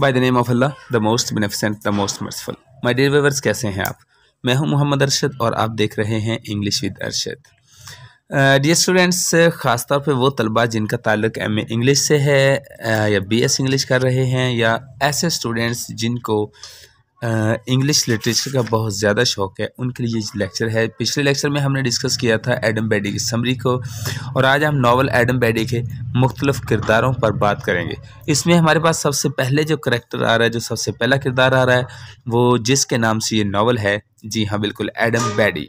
bye the name of Allah the most beneficent the most merciful my dear viewers कैसे हैं आप मैं हूं मोहम्मद अरशद और आप देख रहे हैं English with Arshad dear students ख़ास तौर पे वो तलबा जिनका ताल्लुक एम ए इंग्लिश से है uh, या बी एस इंग्लिश कर रहे हैं या ऐसे स्टूडेंट्स जिनको इंग्लिश लिटरेचर का बहुत ज़्यादा शौक है उनके लिए ये लेक्चर है पिछले लेक्चर में हमने डिस्कस किया था एडम बैडी की समरी को और आज हम नावल एडम बैडी के मुख्तलिफ़ किरदारों पर बात करेंगे इसमें हमारे पास सबसे पहले जो करेक्टर आ रहा है जो सबसे पहला किरदार आ रहा है वो जिसके नाम से ये नावल है जी हाँ बिल्कुल Adam Bede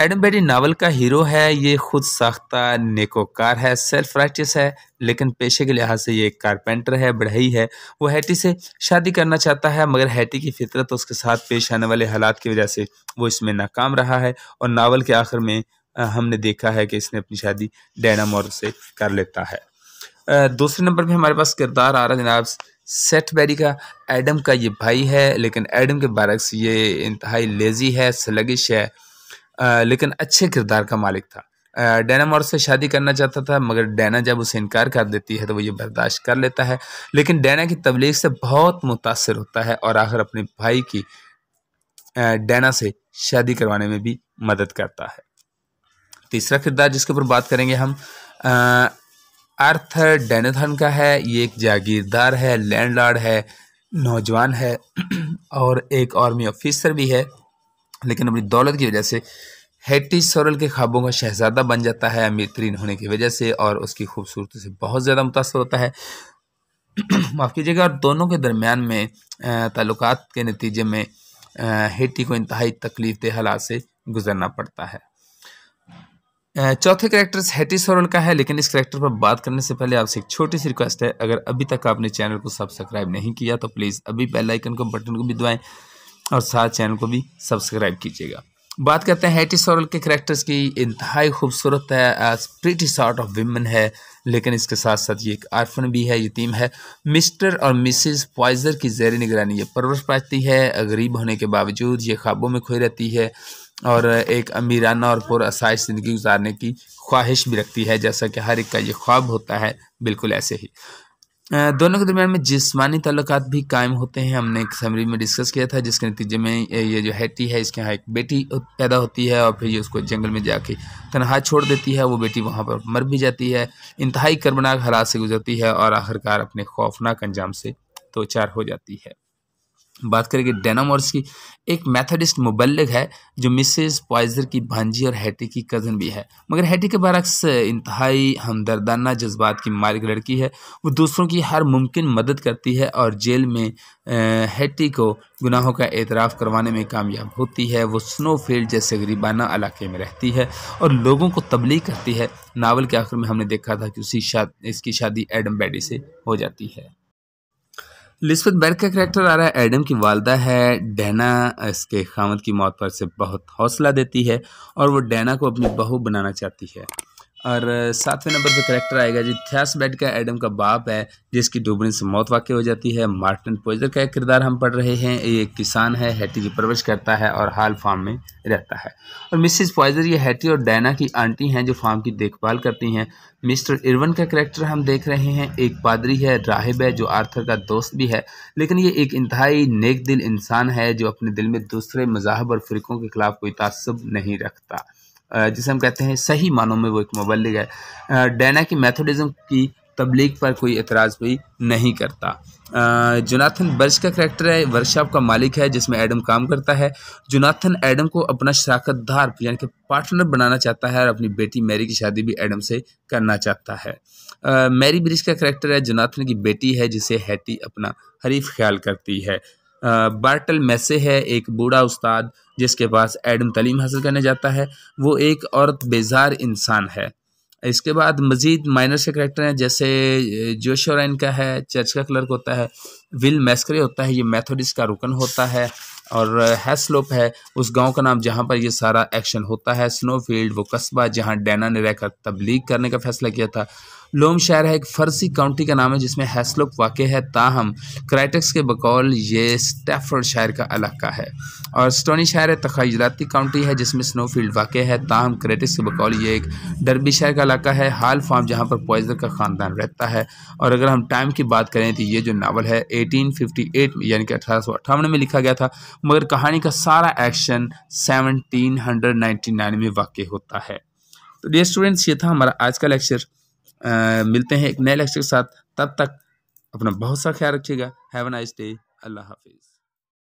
Adam Bede novel का हीरो है ये खुद साख्ता नेकोकार है सेल्फ राइटियस है लेकिन पेशे के लिहाज से ये एक कारपेंटर है बढ़ई है वो हैटी से शादी करना चाहता है मगर हैटी की फितरत उसके साथ पेश आने वाले हालात की वजह से वो इसमें नाकाम रहा है और नावल के आखिर में हमने देखा है कि इसने अपनी शादी डैना मोर से कर लेता है दूसरे नंबर पर हमारे पास किरदार आ रहा है जनाब सेट बैरी का एडम का ये भाई है लेकिन एडम के बारक्स ये इंतहाई लेज़ी है स्लगिश है लेकिन अच्छे किरदार का मालिक था डैना मॉरिस से शादी करना चाहता था मगर डैना जब उसे इनकार कर देती है तो वो ये बर्दाश्त कर लेता है लेकिन डैना की तबलीग से बहुत मुतासर होता है और आखिर अपने भाई की डैना से शादी करवाने में भी मदद करता है तीसरा किरदार जिसके ऊपर बात करेंगे हम आर्थर डैनथन का है ये एक जागीरदार है लैंडलॉर्ड है नौजवान है और एक आर्मी ऑफिसर भी है लेकिन अपनी दौलत की वजह से हेटी सोरल के ख्वाबों का शहजादा बन जाता है अमीर तरीन होने की वजह से और उसकी खूबसूरती से बहुत ज़्यादा मुतासर होता है माफ़ कीजिएगा और दोनों के दरमियान में ताल्लुक के नतीजे में हेटी को इंतहाई तकलीफ दे हालात से गुजरना पड़ता है चौथे करेक्टर्स हैटी सोरल का है लेकिन इस करेक्टर पर बात करने से पहले आपसे एक छोटी सी रिक्वेस्ट है अगर अभी तक आपने चैनल को सब्सक्राइब नहीं किया तो प्लीज़ अभी बेल आइकन को बटन को भी दबाएं और साथ चैनल को भी सब्सक्राइब कीजिएगा बात करते हैं हैटी सोरल के करेक्टर्स की इंतहाई खूबसूरत है प्रिटी सॉर्ट ऑफ वीमेन है लेकिन इसके साथ साथ ये एक आर्फन भी है यतीम है मिस्टर और मिसिस पॉइजर की जैर निगरानी ये परवरश पाती है गरीब होने के बावजूद ये ख्वाबों में खोई रहती है और एक अमीराना और पुरसाइश ज़िंदगी गुजारने की ख्वाहिश भी रखती है जैसा कि हर एक का ये ख्वाब होता है बिल्कुल ऐसे ही दोनों के दरमियान में जिसमानी तल्लक भी कायम होते हैं हमने एक समरी में डिस्कस किया था जिसके नतीजे में ये जो हैटी है इसके यहाँ एक बेटी पैदा होती है और फिर ये उसको जंगल में जाके तनहा छोड़ देती है वो बेटी वहाँ पर मर भी जाती है इंतहाई कर्मनाक हालात से गुजरती है और आखिरकार अपने खौफनाक अंजाम से दो चार हो जाती है बात करेंगे डेनामोर्स की एक मैथडिस्ट मुबलग है जो मिसेस पॉइजर की भांजी और हैटी की कज़न भी है मगर हैटी के बरक्स इंतहाई हमदर्दाना जज्बात की मालिक लड़की है वो दूसरों की हर मुमकिन मदद करती है और जेल में हैटी को गुनाहों का एतराफ़ करवाने में कामयाब होती है वो स्नोफील्ड जैसे गरीबाना इलाके में रहती है और लोगों को तबलीग करती है नावल के आखिर में हमने देखा था कि उसी शाद इसकी शादी एडम बैडी से हो जाती है लिस्पत बैर का करेक्टर आ रहा है एडम की वालदा है डैना इसके खामद की मौत पर से बहुत हौसला देती है और वो डैना को अपनी बहू बनाना चाहती है और सातवें नंबर पे करेक्टर आएगा जी थ्यास बेड का एडम का बाप है जिसकी डूबने से मौत वाक़ हो जाती है मार्टिन पोजर का एक किरदार हम पढ़ रहे हैं ये एक किसान है हैटी की परवरिश करता है और हाल फार्म में रहता है और मिसिस पॉइजर ये हैटी और डैना की आंटी हैं जो फार्म की देखभाल करती हैं मिस्टर इरवन का करेक्टर हम देख रहे हैं एक पादरी है राहिब है जो आर्थर का दोस्त भी है लेकिन ये एक इंतहाई नेक दिल इंसान है जो अपने दिल में दूसरे मजाहब और फ़िरकों के खिलाफ कोई तसब नहीं रखता जिसे हम कहते हैं सही मानों में वो एक मुबलग है डैना की मैथोडिज़म की तबलीग पर कोई एतराज़ भी नहीं करता जोनाथन बर्ज का करेक्टर है वर्कशॉप का मालिक है जिसमें एडम काम करता है जोनाथन एडम को अपना शराकतदार यानी कि पार्टनर बनाना चाहता है और अपनी बेटी मैरी की शादी भी एडम से करना चाहता है आ, मैरी ब्रिज का करेक्टर है जोनाथन की बेटी है जिसे हैटी अपना हरीफ ख्याल करती है आ, बार्टल मैसे है एक बूढ़ा उस्ताद जिसके पास एडम तलीम हासिल करने जाता है वो एक औरत बेजार इंसान है इसके बाद मज़ीद माइनर से करेक्टर हैं जैसे जोशोरैन का है चर्च का क्लर्क होता है विल मैस्करे होता है ये मैथोडिस का रुकन होता है और हैसलोप है उस गांव का नाम जहां पर ये सारा एक्शन होता है स्नोफील्ड वो कस्बा जहां डैना ने रहकर तबलीग करने का फैसला किया था लोम शहर है एक फ़र्सी काउंटी का नाम है जिसमें हैसलोक वाक़ है ताहम क्राइटक्स के बकौल ये स्टैफर्ड शहर का इलाका है और स्टोनी शहर है तखजराती काउंटी है जिसमें स्नोफील्ड वाक़ है ताहम क्राइटक्स के बकौल ये एक डरबी शहर का इलाका है हाल फार्म जहाँ पर पॉइजर का ख़ानदान रहता है और अगर हम टाइम की बात करें तो ये जो नावल है एटीन में यानी कि अठारह में लिखा गया था मगर कहानी का सारा एक्शन सेवनटीन में वाक़ होता है तो डियर स्टूडेंट्स ये था हमारा आज का लेक्चर मिलते हैं एक नए लेक्चर के साथ तब तक अपना बहुत सा ख्याल रखिएगा have a nice day Allah हाफिज़